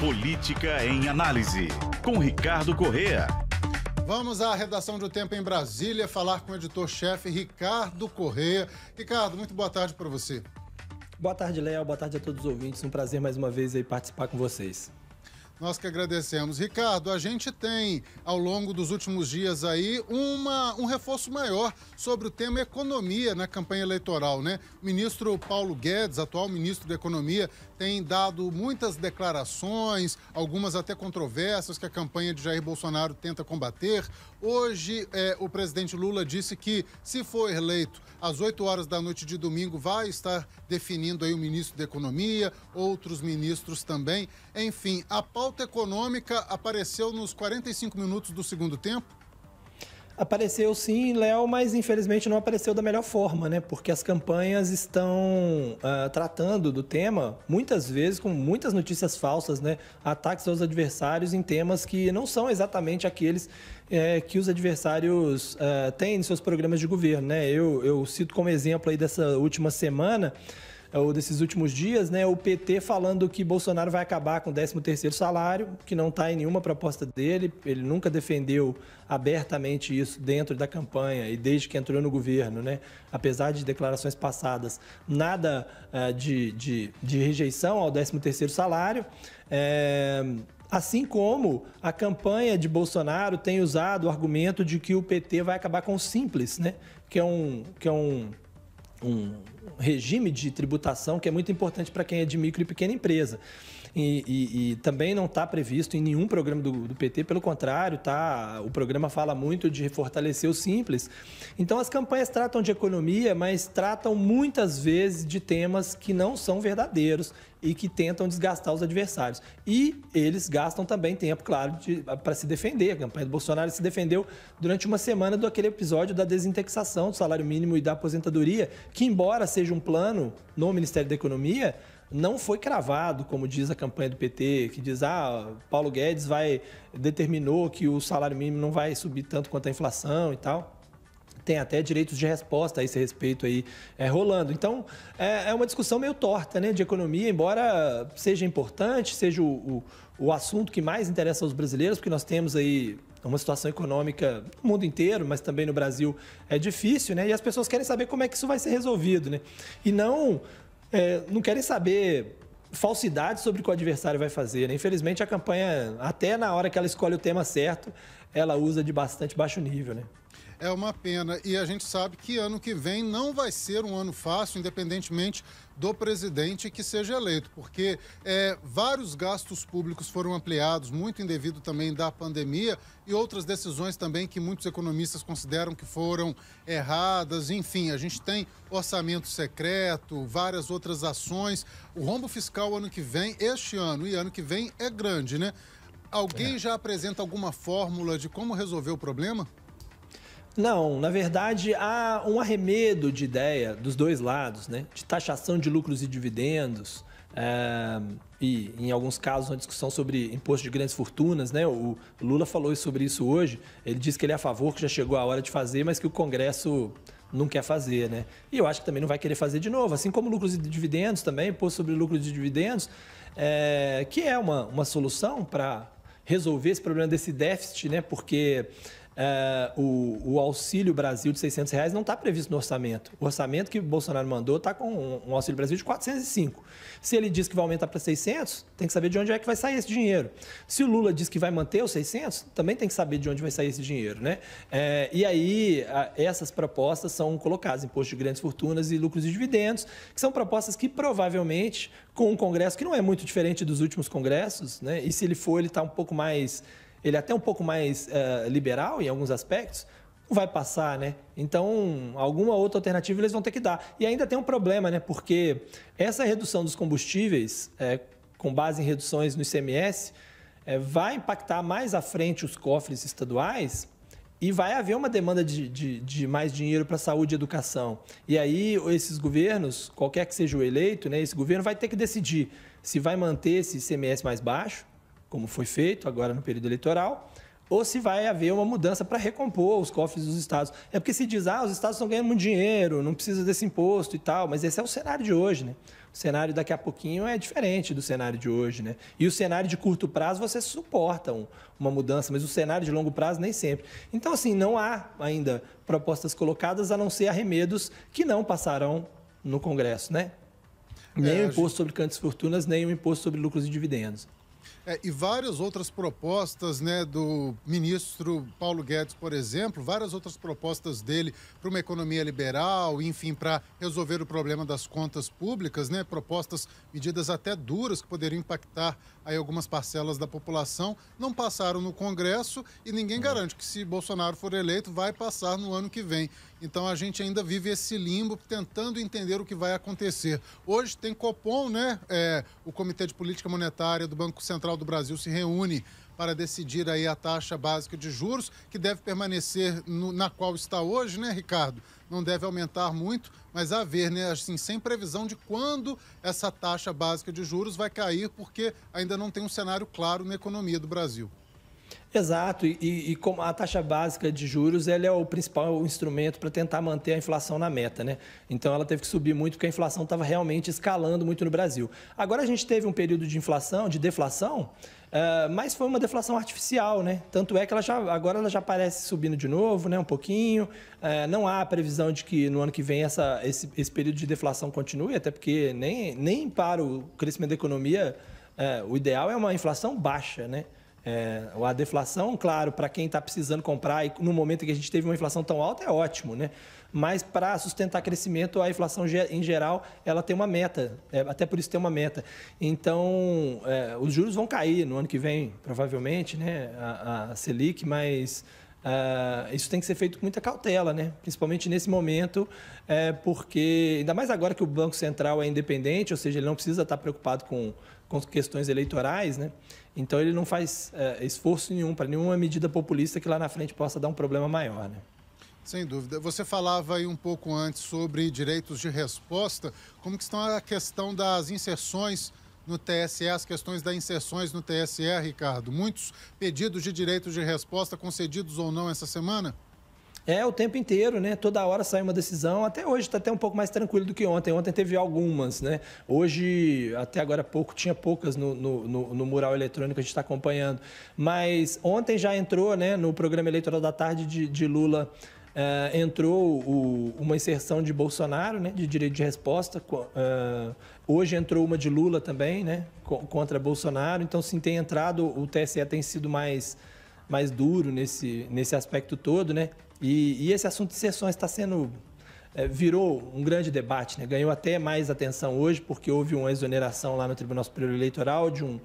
Política em Análise, com Ricardo Correa. Vamos à redação do Tempo em Brasília falar com o editor-chefe Ricardo Correa. Ricardo, muito boa tarde para você. Boa tarde, Léo. Boa tarde a todos os ouvintes. Um prazer mais uma vez aí participar com vocês. Nós que agradecemos. Ricardo, a gente tem ao longo dos últimos dias aí uma, um reforço maior sobre o tema economia na campanha eleitoral, né? O ministro Paulo Guedes, atual ministro da Economia, tem dado muitas declarações, algumas até controversas que a campanha de Jair Bolsonaro tenta combater. Hoje, é, o presidente Lula disse que, se for eleito, às 8 horas da noite de domingo vai estar definindo aí o ministro da Economia, outros ministros também. Enfim, a pauta pauta econômica apareceu nos 45 minutos do segundo tempo? Apareceu sim, Léo, mas infelizmente não apareceu da melhor forma, né? Porque as campanhas estão uh, tratando do tema muitas vezes com muitas notícias falsas, né? Ataques aos adversários em temas que não são exatamente aqueles é, que os adversários uh, têm em seus programas de governo, né? Eu, eu cito como exemplo aí dessa última semana. É ou desses últimos dias, né, o PT falando que Bolsonaro vai acabar com o 13º salário, que não está em nenhuma proposta dele, ele nunca defendeu abertamente isso dentro da campanha e desde que entrou no governo, né, apesar de declarações passadas, nada uh, de, de, de, rejeição ao 13º salário. É... Assim como a campanha de Bolsonaro tem usado o argumento de que o PT vai acabar com o simples, né? Que é um, que é um, um regime de tributação que é muito importante para quem é de micro e pequena empresa. E, e, e também não está previsto em nenhum programa do, do, PT, pelo contrário, tá, o programa fala muito de fortalecer o simples. Então, as campanhas tratam de economia, mas tratam muitas vezes de temas que não são verdadeiros e que tentam desgastar os adversários. E eles gastam também tempo, claro, para se defender. A campanha do Bolsonaro se defendeu durante uma semana do aquele episódio da desindexação do salário mínimo e da aposentadoria, que embora seja um plano no Ministério da Economia, não foi cravado, como diz a campanha do PT, que diz ah, Paulo Guedes vai determinou que o salário mínimo não vai subir tanto quanto a inflação e tal tem até direitos de resposta a esse respeito aí é, rolando. Então, é, é, uma discussão meio torta, né, de economia, embora seja importante, seja o, o, o assunto que mais interessa aos brasileiros, porque nós temos aí uma situação econômica no mundo inteiro, mas também no Brasil é difícil, né? E as pessoas querem saber como é que isso vai ser resolvido, né? E não, é, não querem saber falsidades sobre o que o adversário vai fazer. Né? Infelizmente, a campanha, até na hora que ela escolhe o tema certo, ela usa de bastante baixo nível, né? é uma pena. E a gente sabe que ano que vem não vai ser um ano fácil, independentemente do presidente que seja eleito, porque é, vários gastos públicos foram ampliados, muito indevido também da pandemia e outras decisões também que muitos economistas consideram que foram erradas. Enfim, a gente tem orçamento secreto, várias outras ações. O rombo fiscal ano que vem, este ano e ano que vem é grande, né? Alguém é. já apresenta alguma fórmula de como resolver o problema? Não, na verdade há um arremedo de ideia dos dois lados, né? De taxação de lucros e dividendos. É, e em alguns casos uma discussão sobre imposto de grandes fortunas, né? O Lula falou sobre isso hoje. Ele disse que ele é a favor, que já chegou a hora de fazer, mas que o Congresso não quer fazer, né? E eu acho que também não vai querer fazer de novo, assim como lucros e dividendos também, imposto sobre lucros e dividendos, é, que é uma, uma solução para resolver esse problema desse déficit, né? Porque é, o, o, Auxílio Brasil de 600 reais não está previsto no orçamento. O orçamento que o Bolsonaro mandou está com um, um, Auxílio Brasil de 405. Se ele diz que vai aumentar para 600, tem que saber de onde é que vai sair esse dinheiro. Se o Lula diz que vai manter os 600, também tem que saber de onde vai sair esse dinheiro. Né? É, e aí, a, essas propostas são colocadas, imposto de grandes fortunas e lucros e dividendos, que são propostas que provavelmente, com um Congresso que não é muito diferente dos últimos Congressos, né? e se ele for, ele está um pouco mais ele é até um pouco mais uh, liberal em alguns aspectos, não vai passar, né? Então, alguma outra alternativa eles vão ter que dar. E ainda tem um problema, né? Porque essa redução dos combustíveis, é, com base em reduções no ICMS, é, eh, vai impactar mais à frente os cofres estaduais e vai haver uma demanda de, de, de mais dinheiro para saúde e educação. E aí, esses governos, qualquer que seja o eleito, né, esse governo vai ter que decidir se vai manter esse ICMS mais baixo como foi feito agora no período eleitoral, ou se vai haver uma mudança para recompor os cofres dos estados. É porque se diz, ah, os estados estão ganhando muito dinheiro, não precisa desse imposto e tal, mas esse é o cenário de hoje, né? O cenário daqui a pouquinho é diferente do cenário de hoje, né? E o cenário de curto prazo você suporta um, uma mudança, mas o cenário de longo prazo nem sempre. Então, assim, não há ainda propostas colocadas a não ser arremedos que não passarão no Congresso, né? Nem é, o imposto gente... sobre e fortunas, nem o imposto sobre lucros e dividendos. É, e várias outras propostas né, do ministro Paulo Guedes, por exemplo, várias outras propostas dele para uma economia liberal, enfim, para resolver o problema das contas públicas, né, propostas, medidas até duras que poderiam impactar aí algumas parcelas da população, não passaram no Congresso e ninguém uhum. garante que se Bolsonaro for eleito vai passar no ano que vem. Então a gente ainda vive esse limbo tentando entender o que vai acontecer. Hoje tem Copom, né, é, o Comitê de Política Monetária do Banco Central Central do Brasil se reúne para decidir aí a taxa básica de juros, que deve permanecer no, na qual está hoje, né, Ricardo? Não deve aumentar muito, mas a ver, né, assim, sem previsão de quando essa taxa básica de juros vai cair, porque ainda não tem um cenário claro na economia do Brasil. Exato, e, e, como a taxa básica de juros ela é o principal instrumento para tentar manter a inflação na meta, né? Então ela teve que subir muito porque a inflação estava realmente escalando muito no Brasil. Agora a gente teve um período de inflação, de deflação, Uh, mas foi uma deflação artificial, né? Tanto é que ela já, agora ela já parece subindo de novo, né? Um pouquinho. Uh, não há previsão de que no ano que vem essa, esse, esse, período de deflação continue, até porque nem, nem para o crescimento da economia uh, o ideal é uma inflação baixa, né? É, a deflação, claro, para quem está precisando comprar, e no momento em que a gente teve uma inflação tão alta, é ótimo, né? Mas para sustentar crescimento, a inflação em geral, ela tem uma meta, é, até por isso tem uma meta. Então, é, os juros vão cair no ano que vem, provavelmente, né? A, a Selic, mas Uh, isso tem que ser feito com muita cautela, né? principalmente nesse momento, é, porque ainda mais agora que o Banco Central é independente, ou seja, ele não precisa estar preocupado com, com questões eleitorais, né? então ele não faz é, esforço nenhum para nenhuma medida populista que lá na frente possa dar um problema maior. Né? Sem dúvida. Você falava aí um pouco antes sobre direitos de resposta, como que está a questão das inserções no TSE, as questões das inserções no TSE, Ricardo. Muitos pedidos de direitos de resposta concedidos ou não essa semana? É, o tempo inteiro, né? Toda hora sai uma decisão. Até hoje está até um pouco mais tranquilo do que ontem. Ontem teve algumas, né? Hoje, até agora pouco, tinha poucas no, no, no, no mural eletrônico que a gente está acompanhando. Mas ontem já entrou, né, no programa eleitoral da tarde de, de Lula Uh, entrou o, uma inserção de Bolsonaro, né, de direito de resposta. Uh, hoje entrou uma de Lula também, né, contra Bolsonaro. Então, sim, tem entrado, o TSE tem sido mais, mais duro nesse, nesse aspecto todo, né? E, e esse assunto de inserções está sendo. É, virou um grande debate, né? ganhou até mais atenção hoje, porque houve uma exoneração lá no Tribunal Superior Eleitoral de um,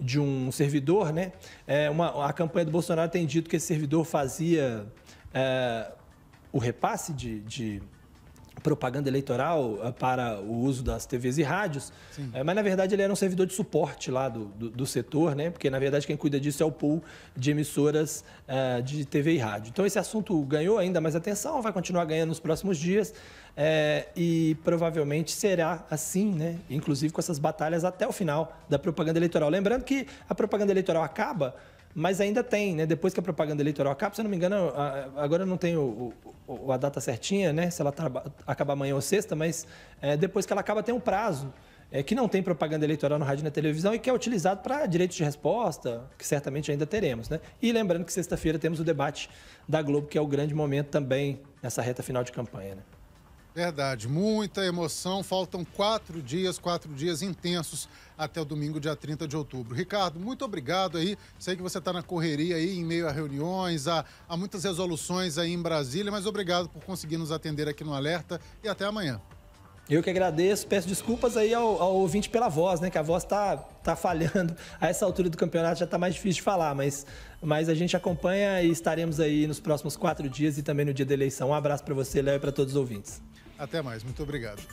de um servidor. Né? É, uma, a campanha do Bolsonaro tem dito que esse servidor fazia é, o repasse de, de propaganda eleitoral ah, para o uso das TVs e rádios, é, mas na verdade ele era um servidor de suporte lá do, do, do, setor, né? porque na verdade quem cuida disso é o pool de emissoras eh, de TV e rádio. Então esse assunto ganhou ainda mais atenção, vai continuar ganhando nos próximos dias é, e provavelmente será assim, né? inclusive com essas batalhas até o final da propaganda eleitoral. Lembrando que a propaganda eleitoral acaba mas ainda tem, né? Depois que a propaganda eleitoral acaba, se eu não me engano, ah, agora eu não tenho a data certinha, né? Se ela acabar amanhã ou sexta, mas é, depois que ela acaba tem um prazo. É, que não tem propaganda eleitoral no rádio e na televisão e que é utilizado para direitos de resposta, que certamente ainda teremos. Né? E lembrando que sexta-feira temos o debate da Globo, que é o grande momento também nessa reta final de campanha. Né? Verdade, muita emoção. Faltam quatro dias, quatro dias intensos até o domingo, dia 30 de outubro. Ricardo, muito obrigado aí. Sei que você está na correria aí, em meio a reuniões, a, a muitas resoluções aí em Brasília, mas obrigado por conseguir nos atender aqui no Alerta e até amanhã. Eu que agradeço, peço desculpas aí ao, ao ouvinte pela voz, né? Que a voz tá, tá falhando. A essa altura do campeonato já tá mais difícil de falar, mas, mas a gente acompanha e estaremos aí nos próximos quatro dias e também no dia da eleição. Um abraço para você, Léo, e para todos os ouvintes. Até mais, muito obrigado.